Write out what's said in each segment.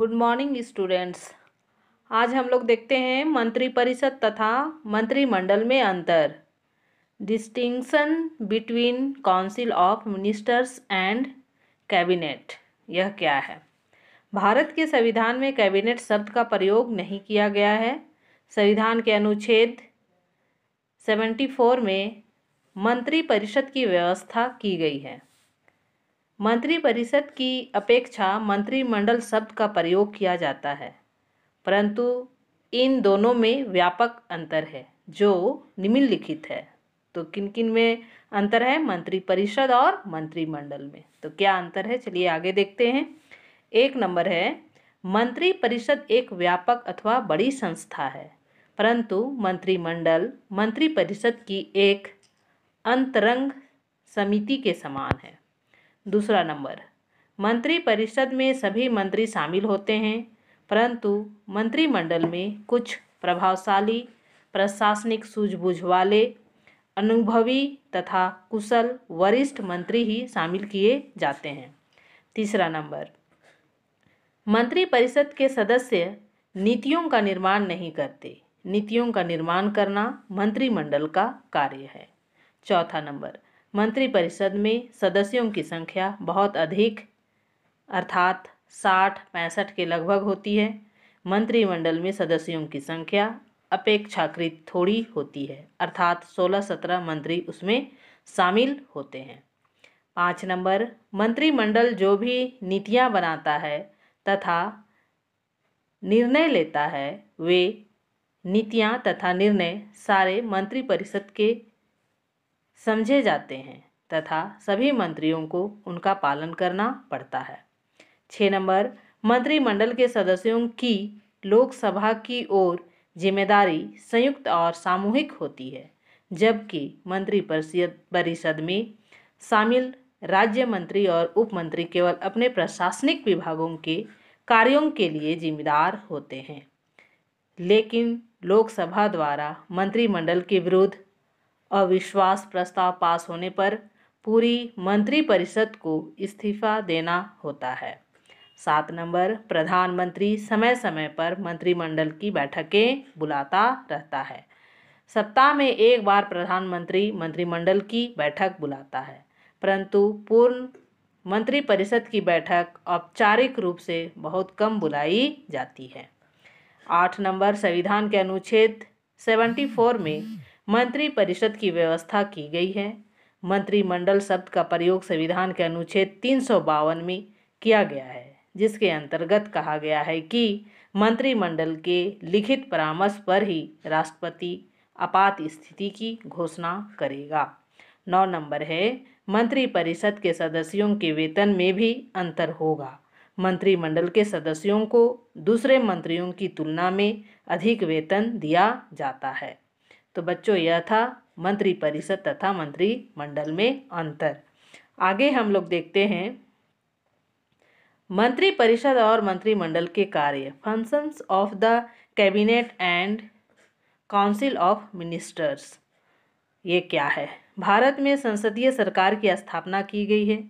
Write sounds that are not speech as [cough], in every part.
good morning students आज हम लोग देखते हैं मंत्रिपरिषद तथा मंत्रिमंडल में अंतर distinction between council of ministers and cabinet यह क्या है भारत के संविधान में कैबिनेट शब्द का प्रयोग नहीं किया गया है संविधान के अनुच्छेद 74 में मंत्रिपरिषद की व्यवस्था की गई है मंत्रिपरिषद की अपेक्षा मंत्रिमंडल शब्द का प्रयोग किया जाता है परंतु इन दोनों में व्यापक अंतर है जो निम्नलिखित है तो किन किन में अंतर है मंत्रिपरिषद और मंत्रिमंडल में तो क्या अंतर है चलिए आगे देखते हैं एक नंबर है मंत्रिपरिषद एक व्यापक अथवा बड़ी संस्था है परंतु मंत्रिमंडल मंत्रिपरिषद की एक अंतरंग समिति के समान है दूसरा नंबर मंत्रिपरिषद में सभी मंत्री शामिल होते हैं परंतु मंत्रिमंडल में कुछ प्रभावशाली प्रशासनिक सूझबूझ वाले अनुभवी तथा कुशल वरिष्ठ मंत्री ही शामिल किए जाते हैं तीसरा नंबर मंत्रिपरिषद के सदस्य नीतियों का निर्माण नहीं करते नीतियों का निर्माण करना मंत्रिमंडल का कार्य है चौथा नंबर मंत्रिपरिषद में सदस्यों की संख्या बहुत अधिक अर्थात साठ पैंसठ के लगभग होती है मंत्रिमंडल में सदस्यों की संख्या अपेक्षाकृत थोड़ी होती है अर्थात सोलह सत्रह मंत्री उसमें शामिल होते हैं पाँच नंबर मंत्रिमंडल जो भी नीतियाँ बनाता है तथा निर्णय लेता है वे नीतियाँ तथा निर्णय सारे मंत्रिपरिषद के समझे जाते हैं तथा सभी मंत्रियों को उनका पालन करना पड़ता है छः नंबर मंत्रिमंडल के सदस्यों की लोकसभा की ओर जिम्मेदारी संयुक्त और सामूहिक होती है जबकि मंत्री परिषद में शामिल राज्य मंत्री और उपमंत्री केवल अपने प्रशासनिक विभागों के कार्यों के लिए जिम्मेदार होते हैं लेकिन लोकसभा द्वारा मंत्रिमंडल के विरुद्ध अविश्वास प्रस्ताव पास होने पर पूरी मंत्रिपरिषद को इस्तीफा देना होता है सात नंबर प्रधानमंत्री समय समय पर मंत्रिमंडल की बैठकें बुलाता रहता है सप्ताह में एक बार प्रधानमंत्री मंत्रिमंडल की बैठक बुलाता है परंतु पूर्ण मंत्रिपरिषद की बैठक औपचारिक रूप से बहुत कम बुलाई जाती है आठ नंबर संविधान के अनुच्छेद सेवेंटी फोर में मंत्रिपरिषद की व्यवस्था की गई है मंत्रिमंडल शब्द का प्रयोग संविधान के अनुच्छेद तीन में किया गया है जिसके अंतर्गत कहा गया है कि मंत्रिमंडल के लिखित परामर्श पर ही राष्ट्रपति आपात स्थिति की घोषणा करेगा नौ नंबर है मंत्रिपरिषद के सदस्यों के वेतन में भी अंतर होगा मंत्रिमंडल के सदस्यों को दूसरे मंत्रियों की तुलना में अधिक वेतन दिया जाता है तो बच्चों यह था मंत्री परिषद तथा मंत्रिमंडल में अंतर आगे हम लोग देखते हैं मंत्री परिषद और मंत्रिमंडल के कार्य functions of the cabinet and council of ministers ये क्या है भारत में संसदीय सरकार की स्थापना की गई है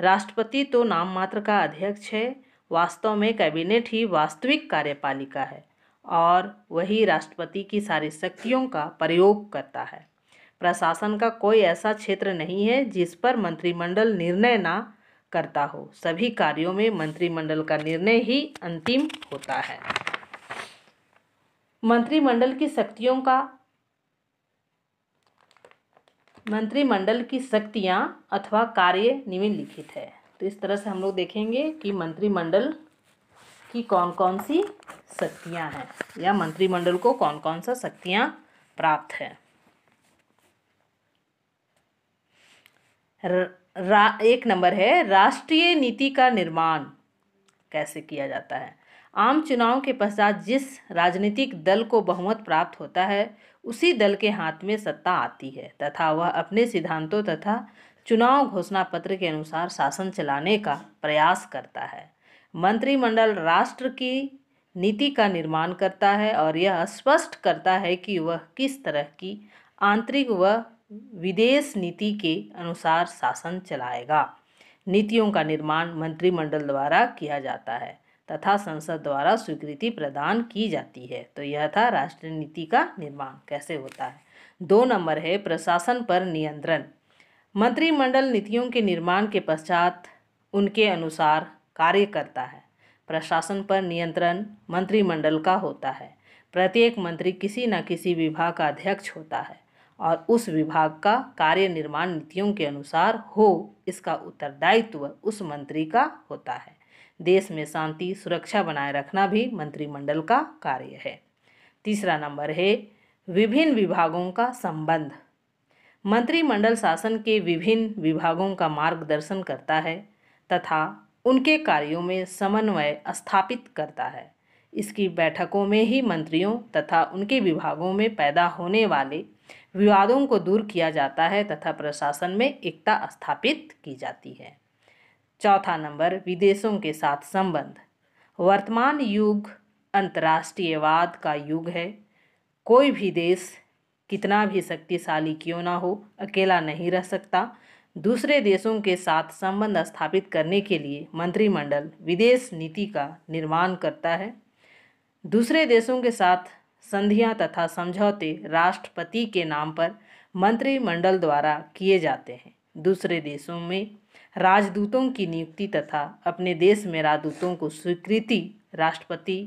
राष्ट्रपति तो नाम मात्र का अध्यक्ष है वास्तव में कैबिनेट ही वास्तविक कार्यपालिका है और वही राष्ट्रपति की सारी शक्तियों का प्रयोग करता है प्रशासन का कोई ऐसा क्षेत्र नहीं है जिस पर मंत्रिमंडल निर्णय ना करता हो सभी कार्यों में मंत्रिमंडल का निर्णय ही अंतिम होता है मंत्रिमंडल की शक्तियों का मंत्रिमंडल की शक्तियाँ अथवा कार्य निम्नलिखित है तो इस तरह से हम लोग देखेंगे कि मंत्रिमंडल कि कौन कौन सी शक्तियाँ हैं या मंत्रिमंडल को कौन कौन सा शक्तियाँ प्राप्त है रा, एक नंबर है राष्ट्रीय नीति का निर्माण कैसे किया जाता है आम चुनाव के पश्चात जिस राजनीतिक दल को बहुमत प्राप्त होता है उसी दल के हाथ में सत्ता आती है तथा वह अपने सिद्धांतों तथा चुनाव घोषणा पत्र के अनुसार शासन चलाने का प्रयास करता है मंत्रिमंडल राष्ट्र की नीति का निर्माण करता है और यह स्पष्ट करता है कि वह किस तरह की आंतरिक व विदेश नीति के अनुसार शासन चलाएगा नीतियों का निर्माण मंत्रिमंडल द्वारा किया जाता है तथा संसद द्वारा स्वीकृति प्रदान की जाती है तो यह था राष्ट्रीय नीति का निर्माण कैसे होता है दो नंबर है प्रशासन पर नियंत्रण मंत्रिमंडल नीतियों के निर्माण के पश्चात उनके अनुसार कार्य करता है प्रशासन पर नियंत्रण मंत्रिमंडल का होता है प्रत्येक मंत्री किसी न किसी विभाग का अध्यक्ष होता है और उस विभाग का कार्य निर्माण नीतियों के अनुसार हो इसका उत्तरदायित्व उस मंत्री का होता है देश में शांति सुरक्षा बनाए रखना भी मंत्रिमंडल का कार्य है तीसरा नंबर है विभिन्न विभागों का संबंध मंत्रिमंडल शासन के विभिन्न विभागों का मार्गदर्शन करता है तथा उनके कार्यों में समन्वय स्थापित करता है इसकी बैठकों में ही मंत्रियों तथा उनके विभागों में पैदा होने वाले विवादों को दूर किया जाता है तथा प्रशासन में एकता स्थापित की जाती है चौथा नंबर विदेशों के साथ संबंध वर्तमान युग अंतर्राष्ट्रीयवाद का युग है कोई भी देश कितना भी शक्तिशाली क्यों ना हो अकेला नहीं रह सकता दूसरे देशों के साथ संबंध स्थापित करने के लिए मंत्रिमंडल विदेश नीति का निर्माण करता है दूसरे देशों के साथ संधियां तथा समझौते राष्ट्रपति के नाम पर मंत्रिमंडल द्वारा किए जाते हैं दूसरे देशों में राजदूतों की नियुक्ति तथा अपने देश में राजदूतों को स्वीकृति राष्ट्रपति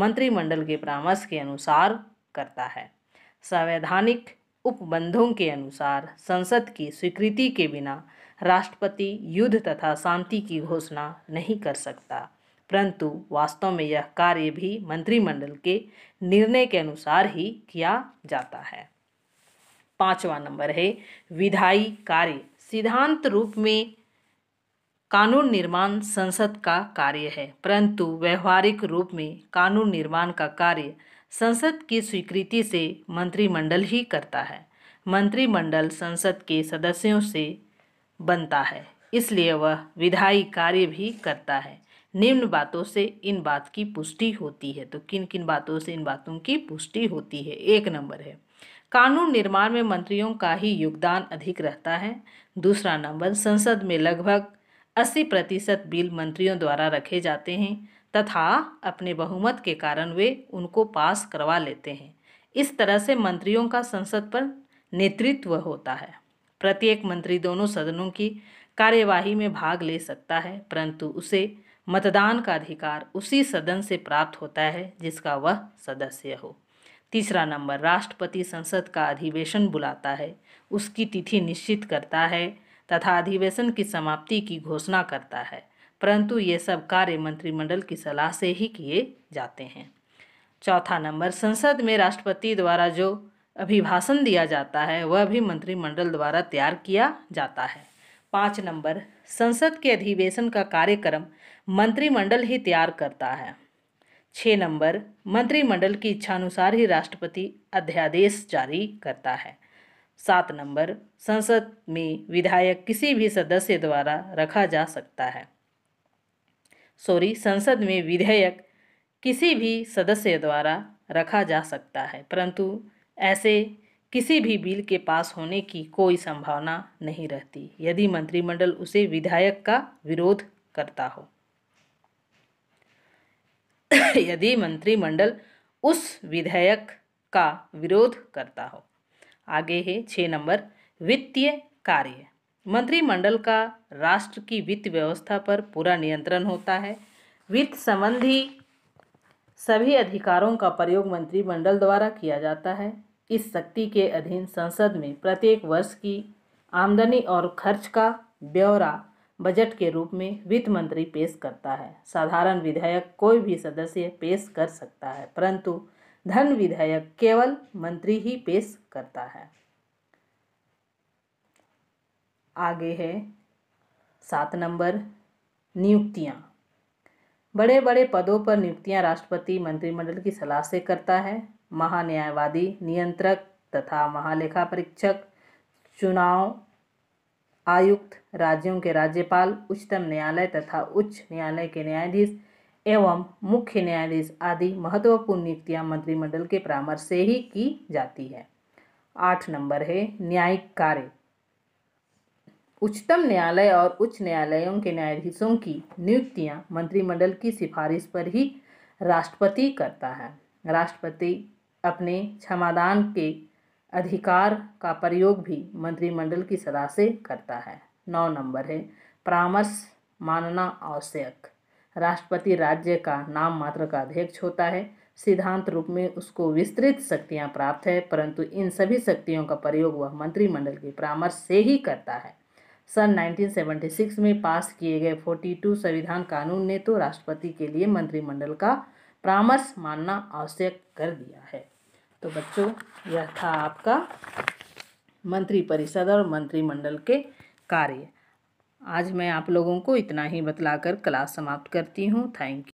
मंत्रिमंडल के परामर्श के अनुसार करता है संवैधानिक उपबंधों के अनुसार संसद की स्वीकृति के बिना राष्ट्रपति युद्ध तथा शांति की घोषणा नहीं कर सकता परंतु वास्तव में यह कार्य भी मंत्रिमंडल के निर्णय के अनुसार ही किया जाता है पांचवा नंबर है विधायी कार्य सिद्धांत रूप में कानून निर्माण संसद का कार्य है परंतु व्यवहारिक रूप में कानून निर्माण का कार्य संसद की स्वीकृति से मंत्रिमंडल ही करता है मंत्रिमंडल संसद के सदस्यों से बनता है इसलिए वह विधायी कार्य भी करता है निम्न बातों से इन बात की पुष्टि होती है तो किन किन बातों से इन बातों की पुष्टि होती है एक नंबर है कानून निर्माण में मंत्रियों का ही योगदान अधिक रहता है दूसरा नंबर संसद में लगभग 80 प्रतिशत बिल मंत्रियों द्वारा रखे जाते हैं तथा अपने बहुमत के कारण वे उनको पास करवा लेते हैं इस तरह से मंत्रियों का संसद पर नेतृत्व होता है प्रत्येक मंत्री दोनों सदनों की कार्यवाही में भाग ले सकता है परंतु उसे मतदान का अधिकार उसी सदन से प्राप्त होता है जिसका वह सदस्य हो तीसरा नंबर राष्ट्रपति संसद का अधिवेशन बुलाता है उसकी तिथि निश्चित करता है तथा अधिवेशन की समाप्ति की घोषणा करता है परंतु ये सब कार्य मंत्रिमंडल की सलाह से ही किए जाते हैं चौथा नंबर संसद में राष्ट्रपति द्वारा जो अभिभाषण दिया जाता है वह भी मंत्रिमंडल द्वारा तैयार किया जाता है पाँच नंबर संसद के अधिवेशन का कार्यक्रम मंत्रिमंडल ही तैयार करता है छः नंबर मंत्रिमंडल की इच्छानुसार ही राष्ट्रपति अध्यादेश जारी करता है सात नंबर संसद में विधायक किसी भी सदस्य द्वारा रखा जा सकता है सॉरी संसद में विधेयक किसी भी सदस्य द्वारा रखा जा सकता है परंतु ऐसे किसी भी बिल के पास होने की कोई संभावना नहीं रहती यदि मंत्रिमंडल उसे विधायक का विरोध करता हो [coughs] यदि मंत्रिमंडल उस विधेयक का विरोध करता हो आगे है छः नंबर वित्तीय कार्य मंत्रिमंडल का राष्ट्र की वित्त व्यवस्था पर पूरा नियंत्रण होता है वित्त संबंधी सभी अधिकारों का प्रयोग मंत्रिमंडल द्वारा किया जाता है इस शक्ति के अधीन संसद में प्रत्येक वर्ष की आमदनी और खर्च का ब्यौरा बजट के रूप में वित्त मंत्री पेश करता है साधारण विधेयक कोई भी सदस्य पेश कर सकता है परंतु धन विधेयक केवल मंत्री ही पेश करता है आगे है सात नंबर नियुक्तियाँ बड़े बड़े पदों पर नियुक्तियाँ राष्ट्रपति मंत्रिमंडल की सलाह से करता है महान्यायवादी नियंत्रक तथा महालेखा परीक्षक चुनाव आयुक्त राज्यों के राज्यपाल उच्चतम न्यायालय तथा उच्च न्यायालय के न्यायाधीश एवं मुख्य न्यायाधीश आदि महत्वपूर्ण नियुक्तियाँ मंत्रिमंडल के परामर्श से ही की जाती है आठ नंबर है न्यायिक कार्य उच्चतम न्यायालय और उच्च न्यायालयों के न्यायाधीशों की नियुक्तियां मंत्रिमंडल की सिफारिश पर ही राष्ट्रपति करता है राष्ट्रपति अपने क्षमादान के अधिकार का प्रयोग भी मंत्रिमंडल की सलाह से करता है नौ नंबर है परामर्श मानना आवश्यक राष्ट्रपति राज्य का नाम मात्र का अध्यक्ष होता है सिद्धांत रूप में उसको विस्तृत शक्तियाँ प्राप्त है परंतु इन सभी शक्तियों का प्रयोग वह मंत्रिमंडल के परामर्श से ही करता है सन 1976 में पास किए गए 42 संविधान कानून ने तो राष्ट्रपति के लिए मंत्रिमंडल का परामर्श मानना आवश्यक कर दिया है तो बच्चों यह था आपका मंत्रिपरिषद और मंत्रिमंडल के कार्य आज मैं आप लोगों को इतना ही बतलाकर क्लास समाप्त करती हूँ थैंक यू